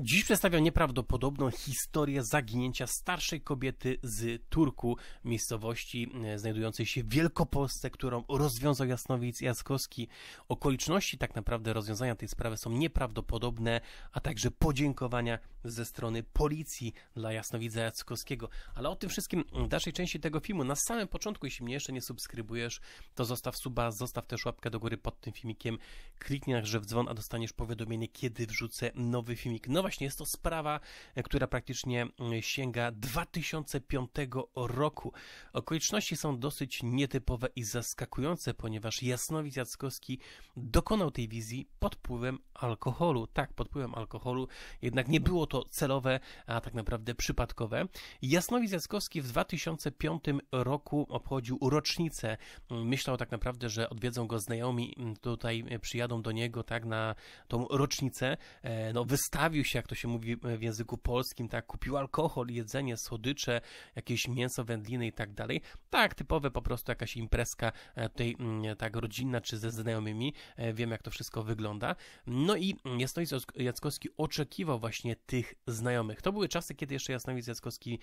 Dziś przedstawiam nieprawdopodobną historię zaginięcia starszej kobiety z Turku, miejscowości e, znajdującej się w Wielkopolsce, którą rozwiązał Jasnowic Jaskowski. Okoliczności tak naprawdę rozwiązania tej sprawy są nieprawdopodobne, a także podziękowania ze strony policji dla Jasnowidza Jackowskiego. Ale o tym wszystkim w dalszej części tego filmu. Na samym początku, jeśli mnie jeszcze nie subskrybujesz, to zostaw suba, zostaw też łapkę do góry pod tym filmikiem, kliknij na w dzwon, a dostaniesz powiadomienie, kiedy wrzucę nowy filmik. Nowa właśnie jest to sprawa, e, która praktycznie sięga 2005 roku. Okoliczności są dosyć nietypowe i zaskakujące, ponieważ Jasnowic Jackowski dokonał tej wizji pod wpływem alkoholu. Tak, pod wpływem alkoholu, jednak nie było to celowe, a tak naprawdę przypadkowe. Jasnowic Jackowski w 2005 roku obchodził rocznicę. Myślał tak naprawdę, że odwiedzą go znajomi, tutaj e, przyjadą do niego tak na tą rocznicę. E, no, wystawił się jak to się mówi w języku polskim, tak, kupił alkohol, jedzenie, słodycze, jakieś mięso, wędliny i tak dalej. Tak, typowe po prostu jakaś imprezka e, tutaj mm, tak rodzinna czy ze znajomymi. E, wiem jak to wszystko wygląda. No i Jasnowic Jackowski oczekiwał właśnie tych znajomych. To były czasy, kiedy jeszcze Jasnowic Jackowski,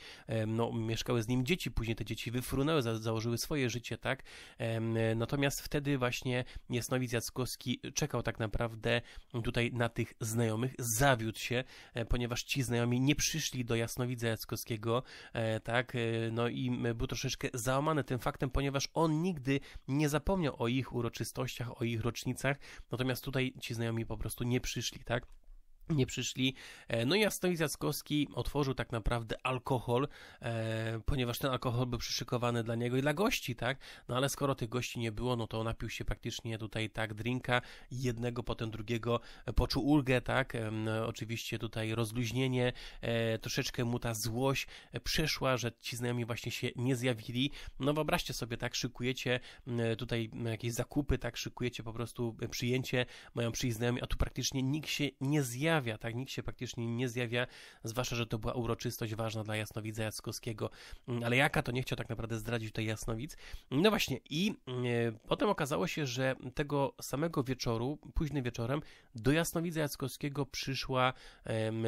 no, mieszkały z nim dzieci, później te dzieci wyfrunęły, założyły swoje życie, tak. Natomiast wtedy właśnie Jasnowic Jackowski czekał tak naprawdę tutaj na tych znajomych, zawiódł się E, ponieważ ci znajomi nie przyszli do jasnowidza Jackowskiego, e, tak, e, no i był troszeczkę załamany tym faktem, ponieważ on nigdy nie zapomniał o ich uroczystościach, o ich rocznicach, natomiast tutaj ci znajomi po prostu nie przyszli, tak nie przyszli. E, no i Astoi Zackowski otworzył tak naprawdę alkohol, e, ponieważ ten alkohol był przyszykowany dla niego i dla gości, tak? No ale skoro tych gości nie było, no to napił się praktycznie tutaj tak drinka, jednego, potem drugiego, e, poczuł ulgę, tak? E, oczywiście tutaj rozluźnienie, e, troszeczkę mu ta złość e, przeszła, że ci znajomi właśnie się nie zjawili. No wyobraźcie sobie, tak? Szykujecie tutaj jakieś zakupy, tak? Szykujecie po prostu przyjęcie, mają przyjść znajomi, a tu praktycznie nikt się nie zjawił tak? Nikt się praktycznie nie zjawia, zwłaszcza, że to była uroczystość ważna dla jasnowidza Jackowskiego, mm, ale jaka to nie chciał tak naprawdę zdradzić tutaj jasnowidz. No właśnie i e, potem okazało się, że tego samego wieczoru, późnym wieczorem, do jasnowidza Jackowskiego przyszła,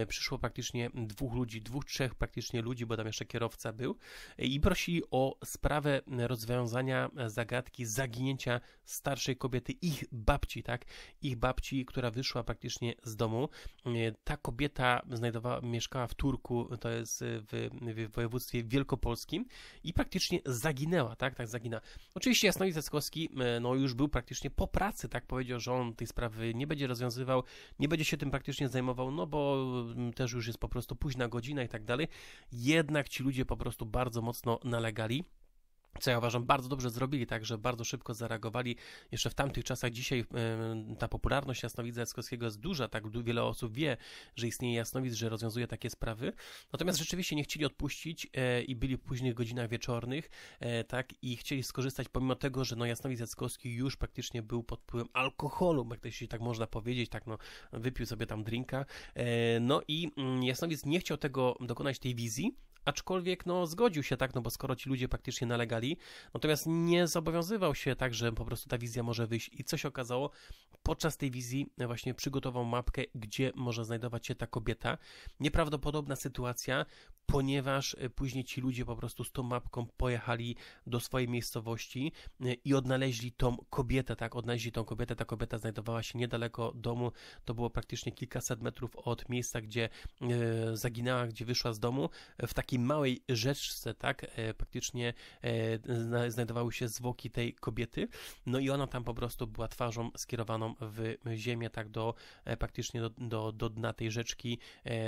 przyszło praktycznie dwóch ludzi, dwóch, trzech praktycznie ludzi, bo tam jeszcze kierowca był i prosili o sprawę rozwiązania zagadki zaginięcia starszej kobiety, ich babci, tak? Ich babci, która wyszła praktycznie z domu. E, ta kobieta znajdowała, mieszkała w Turku, to jest e, w, w województwie wielkopolskim i praktycznie zaginęła, tak, tak zaginęła. Oczywiście Jasnowic Zaskowski, e, no już był praktycznie po pracy, tak powiedział, że on tej sprawy nie będzie rozwiązywał, nie będzie się tym praktycznie zajmował, no bo też już jest po prostu późna godzina i tak dalej. Jednak ci ludzie po prostu bardzo mocno nalegali co ja uważam, bardzo dobrze zrobili, także bardzo szybko zareagowali. Jeszcze w tamtych czasach, dzisiaj ta popularność jasnowidza jackowskiego jest duża, tak wiele osób wie, że istnieje jasnowidz, że rozwiązuje takie sprawy. Natomiast rzeczywiście nie chcieli odpuścić e, i byli w późnych godzinach wieczornych, e, tak, i chcieli skorzystać, pomimo tego, że no jasnowidz jackowski już praktycznie był pod wpływem alkoholu, jak to się tak można powiedzieć, tak no, wypił sobie tam drinka, e, no i mm, jasnowidz nie chciał tego, dokonać tej wizji, Aczkolwiek no, zgodził się tak, no bo skoro ci ludzie praktycznie nalegali, natomiast nie zobowiązywał się tak, że po prostu ta wizja może wyjść i co się okazało, podczas tej wizji e, właśnie przygotował mapkę, gdzie może znajdować się ta kobieta. Nieprawdopodobna sytuacja, ponieważ e, później ci ludzie po prostu z tą mapką pojechali do swojej miejscowości e, i odnaleźli tą kobietę, tak, odnaleźli tą kobietę, ta kobieta znajdowała się niedaleko domu, to było praktycznie kilkaset metrów od miejsca, gdzie zaginęła, gdzie wyszła z domu, w takiej takiej małej rzeczce, tak, e, praktycznie e, znajdowały się zwłoki tej kobiety, no i ona tam po prostu była twarzą skierowaną w ziemię, tak, do, e, praktycznie do, do, do dna tej rzeczki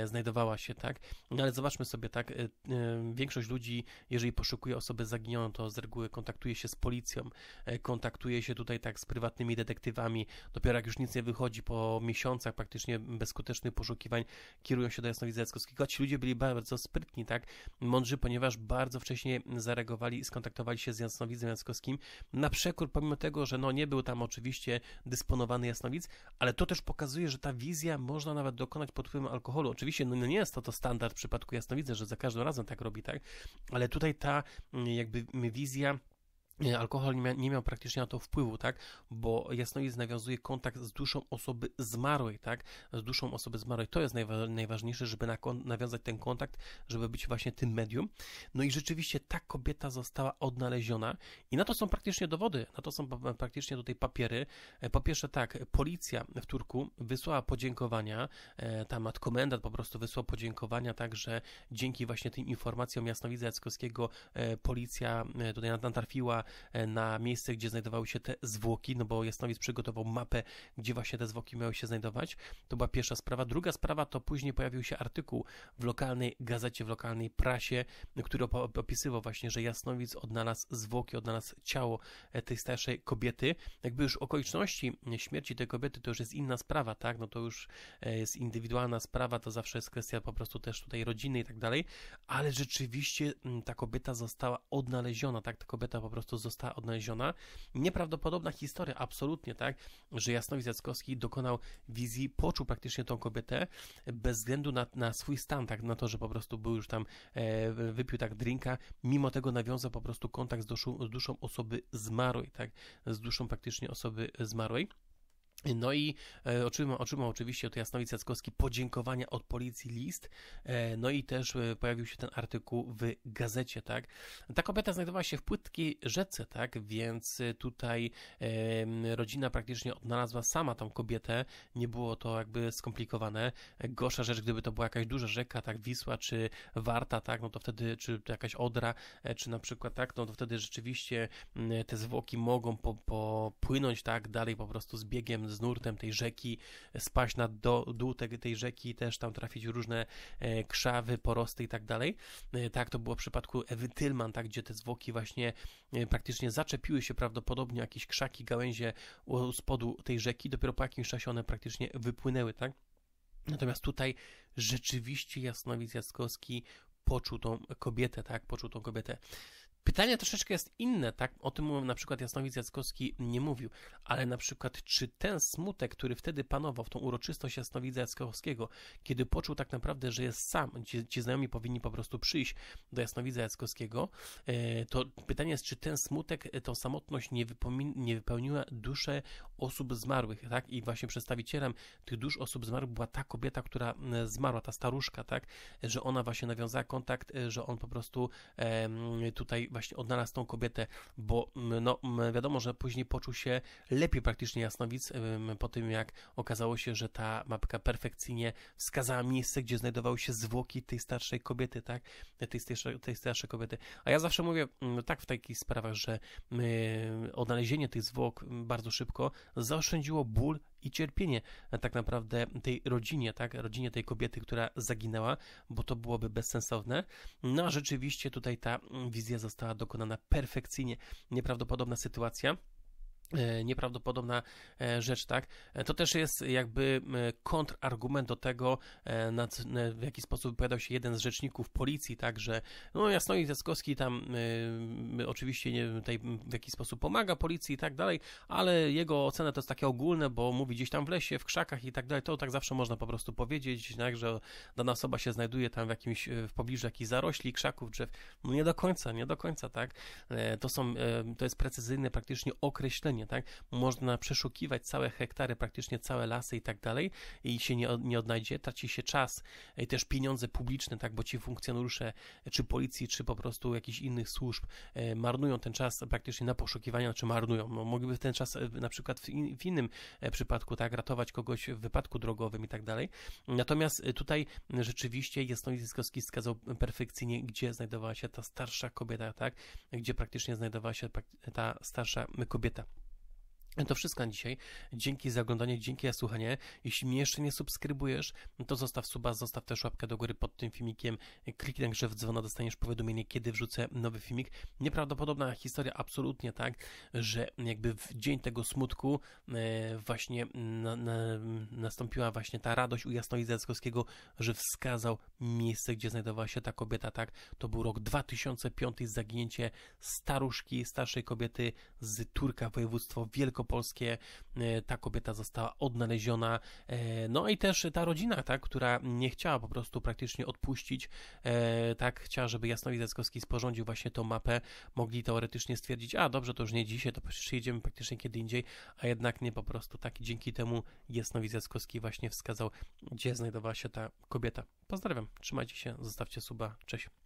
znajdowała się, tak, no ale zobaczmy sobie, tak, większość ludzi, jeżeli poszukuje osoby zaginioną, to z reguły kontaktuje się z policją, kontaktuje się tutaj, tak, z prywatnymi detektywami, dopiero jak już nic nie wychodzi po miesiącach praktycznie bezskutecznych poszukiwań, kierują się do jasnowidzenia Jackowskiego, ci ludzie byli bardzo sprytni, tak, mądrzy, ponieważ bardzo wcześnie zareagowali i skontaktowali się z jasnowidzem Jackowskim na przekór, pomimo tego, że no nie był tam oczywiście dysponowany jasnowidz, ale to też pokazuje, że ta wizja można nawet dokonać pod wpływem alkoholu. Oczywiście no nie jest to, to standard w przypadku jasnowidza, że za każdym razem tak robi, tak? Ale tutaj ta mm, jakby wizja alkohol nie miał, nie miał, praktycznie na to wpływu, tak? Bo jasnoidz nawiązuje kontakt z duszą osoby zmarłej, tak? Z duszą osoby zmarłej. To jest najwa najważniejsze, żeby na nawiązać ten kontakt, żeby być właśnie tym medium. No i rzeczywiście ta kobieta została odnaleziona i na to są praktycznie dowody, na to są praktycznie tutaj papiery. E, po pierwsze tak, policja w Turku wysłała podziękowania, e, tam komendant po prostu wysłał podziękowania, także dzięki właśnie tym informacjom jasnowidza Jackowskiego e, policja tutaj natrafiła E, na miejsce, gdzie znajdowały się te zwłoki, no bo Jasnowic przygotował mapę, gdzie właśnie te zwłoki miały się znajdować. To była pierwsza sprawa. Druga sprawa to później pojawił się artykuł w lokalnej gazecie, w lokalnej prasie, który opisywał właśnie, że Jasnowic odnalazł zwłoki, odnalazł ciało e, tej starszej kobiety. Jakby już okoliczności śmierci tej kobiety to już jest inna sprawa, tak? No to już e, jest indywidualna sprawa, to zawsze jest kwestia po prostu też tutaj rodziny i tak dalej, ale rzeczywiście mm, ta kobieta została odnaleziona, tak? Ta kobieta po prostu została odnaleziona. Nieprawdopodobna historia, absolutnie, tak, że Jasnowic Jackowski dokonał wizji, poczuł praktycznie tą kobietę bez względu na, na swój stan, tak, na to, że po prostu był już tam, e, wypił tak drinka, mimo tego nawiązał po prostu kontakt z duszą, z duszą osoby zmarłej, tak, z duszą praktycznie osoby zmarłej. No i e, otrzymał, otrzymał oczywiście od Jasnowic Jackowski podziękowania od policji list, e, no i też e, pojawił się ten artykuł w gazecie, tak. Ta kobieta znajdowała się w płytkiej rzece, tak, więc tutaj rodzina praktycznie odnalazła sama tą kobietę, nie było to jakby skomplikowane. Gorsza rzecz, gdyby to była jakaś duża rzeka, tak, Wisła czy Warta, tak, no to wtedy, czy jakaś Odra, czy na przykład, tak, no to wtedy rzeczywiście mm, te zwłoki mogą popłynąć, po, tak, dalej po prostu z biegiem z nurtem tej rzeki, spaść na do, dół tej, tej rzeki, też tam trafić różne e, krzawy, porosty i tak dalej. E, tak to było w przypadku Ewy Tylman, tak, gdzie te zwłoki właśnie e, praktycznie zaczepiły się prawdopodobnie jakieś krzaki, gałęzie u spodu tej rzeki, dopiero po jakimś czasie one praktycznie wypłynęły, tak? Natomiast tutaj rzeczywiście Jasnowic Jackowski poczuł tą kobietę, tak, poczuł tą kobietę. Pytanie troszeczkę jest inne, tak? O tym na przykład Jasnowidz Jackowski nie mówił, ale na przykład czy ten smutek, który wtedy panował, w tą uroczystość Jasnowidza Jackowskiego, kiedy poczuł tak naprawdę, że jest sam, ci, ci znajomi powinni po prostu przyjść do Jasnowidza Jackowskiego, e, to pytanie jest, czy ten smutek, e, tą samotność nie, nie wypełniła dusze osób zmarłych, tak? I właśnie przedstawicielem tych dusz osób zmarłych była ta kobieta, która zmarła, ta staruszka, tak? Że ona właśnie nawiązała kontakt, e, że on po prostu tutaj właśnie odnalazł tą kobietę, bo mm, no, mm, wiadomo, że później poczuł się lepiej praktycznie jasnowic po tym, jak okazało się, że ta mapka perfekcyjnie wskazała miejsce, gdzie znajdowały się zwłoki tej starszej kobiety, tak? Tej starszej, tej starszej kobiety. A ja zawsze mówię mm, tak w takich sprawach, że odnalezienie tych zwłok bardzo szybko zaoszczędziło ból i cierpienie e, tak naprawdę tej rodzinie, tak, rodzinie tej kobiety, która zaginęła, bo to byłoby bezsensowne. No a rzeczywiście tutaj ta mm, wizja została dokonana perfekcyjnie. Nieprawdopodobna sytuacja. E, nieprawdopodobna e, rzecz, tak? E, to też jest jakby kontrargument do tego, w jaki sposób wypowiadał się jeden z rzeczników policji, tak, że no i Zaskowski tam y, oczywiście nie, tutaj w jakiś sposób pomaga policji i tak dalej, ale jego ocena to jest takie ogólne, bo mówi gdzieś tam w lesie, w krzakach i tak dalej, to tak zawsze można po prostu powiedzieć, tak, że dana osoba się znajduje tam w jakimś, w pobliżu jakichś zarośli, krzaków, drzew, no nie do końca, nie do końca, tak? To są, to jest precyzyjne praktycznie określenie tak? Można przeszukiwać całe hektary, praktycznie całe lasy i tak dalej i się nie, nie odnajdzie, traci się czas i e, też pieniądze publiczne, tak? Bo ci funkcjonariusze, e, czy policji, czy po prostu jakichś innych służb e, marnują ten czas praktycznie na poszukiwania, czy marnują. Mogliby ten czas na przykład w, in, w innym przypadku, tak? Ratować kogoś w wypadku drogowym i tak dalej. Natomiast tutaj rzeczywiście Jasnowid Zyskowski wskazał perfekcyjnie, gdzie znajdowała się ta starsza kobieta, tak? Gdzie praktycznie znajdowała się ta starsza kobieta. To wszystko na dzisiaj. Dzięki za oglądanie, dzięki za słuchanie. Jeśli mnie jeszcze nie subskrybujesz, no to zostaw suba, zostaw też łapkę do góry pod tym filmikiem. Kliknij także w dzwona, dostaniesz powiadomienie, kiedy wrzucę nowy filmik. Nieprawdopodobna historia, absolutnie tak, że jakby w dzień tego smutku e, właśnie na, na, nastąpiła właśnie ta radość u Jasnolidza że wskazał miejsce, gdzie znajdowała się ta kobieta, tak? To był rok 2005, zaginięcie staruszki, starszej kobiety z Turka, województwo wielkopolskie polskie. E, ta kobieta została odnaleziona. E, no i też ta rodzina, tak, która nie chciała po prostu praktycznie odpuścić, e, tak, chciała, żeby Jasnowi Zackowski sporządził właśnie tą mapę, mogli teoretycznie stwierdzić, a dobrze, to już nie dzisiaj, to przyjedziemy praktycznie kiedy indziej, a jednak nie po prostu tak. dzięki temu Jasnowi Zackowski właśnie wskazał, gdzie znajdowała się ta kobieta. Pozdrawiam, trzymajcie się, zostawcie suba, cześć.